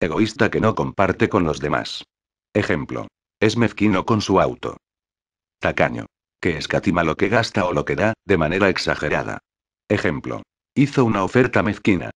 Egoísta que no comparte con los demás. Ejemplo. Es mezquino con su auto. Tacaño. Que escatima lo que gasta o lo que da, de manera exagerada. Ejemplo. Hizo una oferta mezquina.